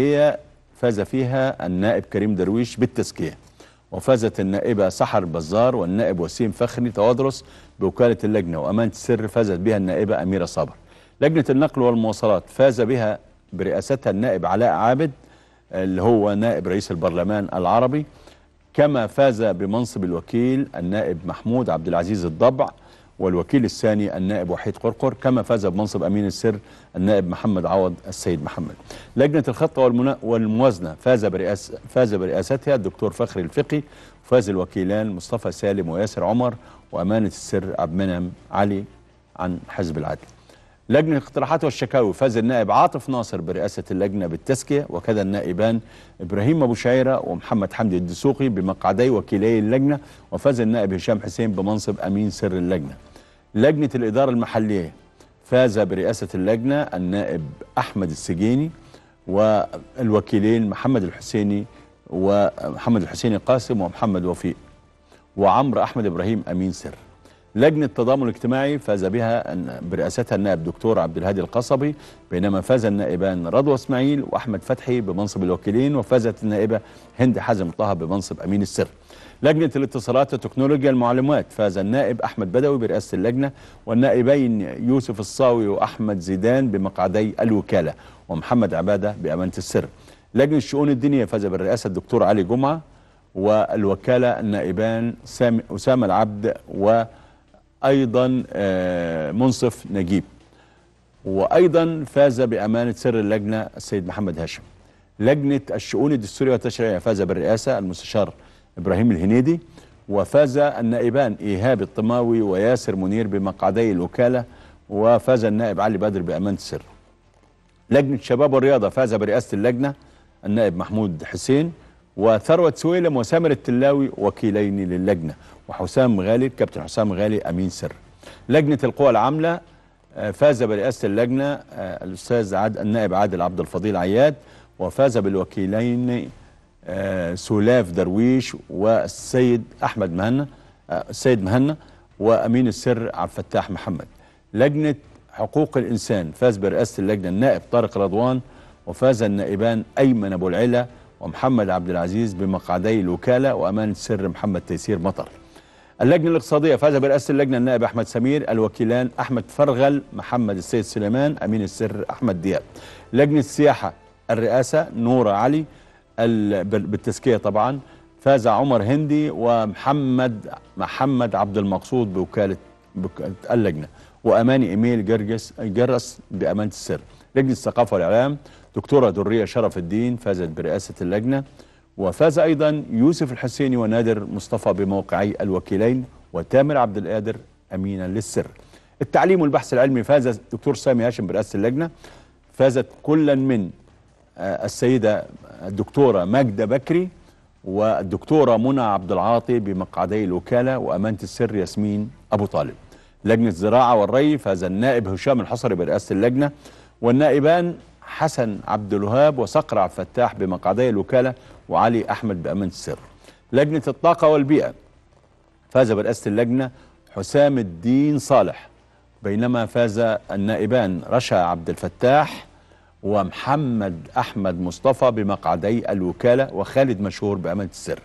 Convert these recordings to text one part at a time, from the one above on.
هي فاز فيها النائب كريم درويش بالتزكية وفازت النائبة سحر بزار والنائب وسيم فخري توادرس بوكالة اللجنة وأمانة السر فازت بها النائبة أميرة صبر لجنة النقل والمواصلات فاز بها برئاستها النائب علاء عابد اللي هو نائب رئيس البرلمان العربي كما فاز بمنصب الوكيل النائب محمود عبد العزيز الضبع والوكيل الثاني النائب وحيد قرقر كما فاز بمنصب أمين السر النائب محمد عوض السيد محمد لجنة الخطة والموازنة فاز, برئاس فاز برئاستها الدكتور فخري الفقي فاز الوكيلان مصطفى سالم وياسر عمر وأمانة السر عبد المنعم علي عن حزب العدل لجنة الاقتراحات والشكاوي فاز النائب عاطف ناصر برئاسة اللجنة بالتزكية وكذا النائبان إبراهيم أبو شعيرة ومحمد حمدي الدسوقي بمقعدي وكلي اللجنة وفاز النائب هشام حسين بمنصب أمين سر اللجنة لجنة الإدارة المحلية فاز برئاسة اللجنة النائب أحمد السجيني والوكيلين محمد الحسيني ومحمد الحسيني قاسم ومحمد وفيق وعمرو أحمد إبراهيم أمين سر لجنة التضامن الاجتماعي فاز بها برئاستها النائب دكتور عبد الهادي القصبي بينما فاز النائبان رضوى اسماعيل وأحمد فتحي بمنصب الوكيلين وفازت النائبة هند حازم طه بمنصب أمين السر لجنة الاتصالات وتكنولوجيا المعلومات فاز النائب أحمد بدوي برئاسة اللجنة والنائبين يوسف الصاوي وأحمد زيدان بمقعدي الوكالة ومحمد عبادة بأمانة السر لجنة الشؤون الدينية فاز بالرئاسة الدكتور علي جمعة والوكالة النائبان أسامة العبد و أيضا آه، منصف نجيب وأيضا فاز بأمانة سر اللجنة السيد محمد هاشم لجنة الشؤون الدستورية والتشريعية فاز بالرئاسة المستشار إبراهيم الهنيدي وفاز النائبان إيهاب الطماوي وياسر منير بمقعدي الوكالة وفاز النائب علي بدر بأمانة السر لجنة شباب والرياضة فاز برئاسة اللجنة النائب محمود حسين وثروت سويلم وسامر التلاوي وكيلين للجنة وحسام غالي الكابتن حسام غالي أمين سر لجنة القوى العاملة آه، فاز برئاسة اللجنة آه، الأستاذ عاد النائب عادل عبد الفضيل عياد وفاز بالوكيلين آه، سولاف درويش والسيد أحمد مهنا السيد مهنا وأمين السر عبد الفتاح محمد لجنة حقوق الإنسان فاز برئاسة اللجنة النائب طارق رضوان وفاز النائبان أيمن أبو العلا ومحمد عبد العزيز بمقعدي الوكالة وأمانة سر محمد تيسير مطر اللجنة الاقتصادية فاز برئاسة اللجنة النائب أحمد سمير الوكيلان أحمد فرغل محمد السيد سليمان أمين السر أحمد دياب لجنة السياحة الرئاسة نورة علي بالتزكية طبعا فاز عمر هندي ومحمد محمد عبد المقصود بوكالة تقلقنا واماني ايميل جرجس جرس بامانه السر لجنه الثقافه والاعلام دكتوره دريه شرف الدين فازت برئاسه اللجنه وفاز ايضا يوسف الحسيني ونادر مصطفى بموقعي الوكيلين وتامر عبد القادر امينا للسر التعليم والبحث العلمي فاز الدكتور سامي هاشم برئاسه اللجنه فازت كلا من آه، السيده آه، الدكتوره ماجده بكري والدكتوره منى عبد العاطي بمقعدي الوكاله وامانه السر ياسمين ابو طالب لجنة الزراعة والري فهذا النائب هشام الحصري برئاسة اللجنة والنائبان حسن عبد الوهاب وصقر عبد الفتاح بمقعدي الوكالة وعلي أحمد بأمانة السر لجنة الطاقة والبيئة فاز برئاسة اللجنة حسام الدين صالح بينما فاز النائبان رشا عبد الفتاح ومحمد أحمد مصطفى بمقعدي الوكالة وخالد مشهور بأمانة السر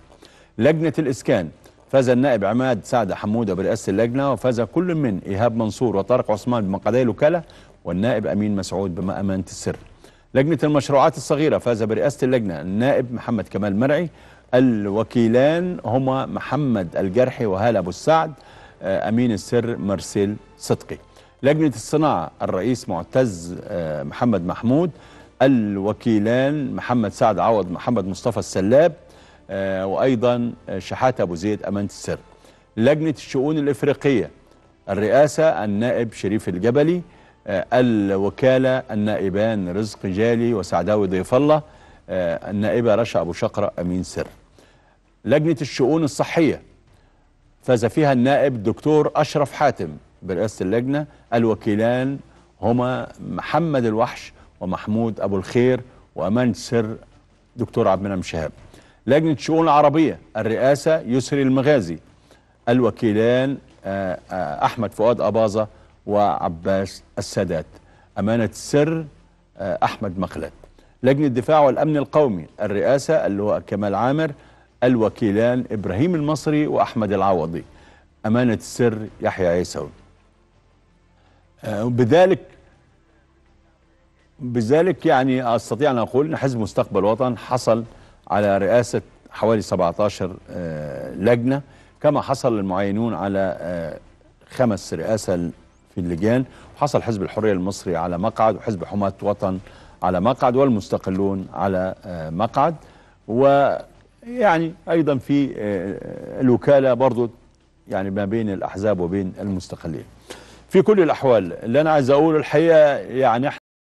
لجنة الإسكان فاز النائب عماد سعد حمودة برئاسة اللجنة وفاز كل من إيهاب منصور وطارق عثمان بمقعدي الوكالة والنائب أمين مسعود بامانه السر لجنة المشروعات الصغيرة فاز برئاسة اللجنة النائب محمد كمال مرعي الوكيلان هما محمد الجرحي وهال أبو السعد آه، أمين السر مرسيل صدقي لجنة الصناعة الرئيس معتز آه، محمد محمود الوكيلان محمد سعد عوض محمد مصطفى السلاب آه، وأيضا آه، شحاتة أبو زيد أمانة السر لجنة الشؤون الإفريقية الرئاسة النائب شريف الجبلي آه، الوكالة النائبان رزق جالي وسعداوي ضيف الله النائبة رشا أبو شقرة أمين سر لجنة الشؤون الصحية فاز فيها النائب الدكتور أشرف حاتم برئاسة اللجنة الوكيلان هما محمد الوحش ومحمود أبو الخير وأمان سر دكتور عبد المنعم شهاب لجنة شؤون العربية الرئاسة يسري المغازي الوكيلان آه، آه، أحمد فؤاد أباظة وعباس السادات أمانة السر آه، أحمد مقلد لجنة الدفاع والأمن القومي الرئاسة اللي هو كمال عامر الوكيلان إبراهيم المصري وأحمد العوضي أمانة السر يحيى عيسوي بذلك بذلك يعني أستطيع أن أقول أن حزب مستقبل وطن حصل على رئاسة حوالي 17 آه، لجنة كما حصل المعينون على آه، خمس رئاسة في اللجان وحصل حزب الحرية المصري على مقعد وحزب حماة وطن على مقعد والمستقلون على آه، مقعد ويعني أيضا في الوكالة برضو يعني ما بين الأحزاب وبين المستقلين في كل الأحوال اللي أنا عايز أقوله الحقيقة يعني احنا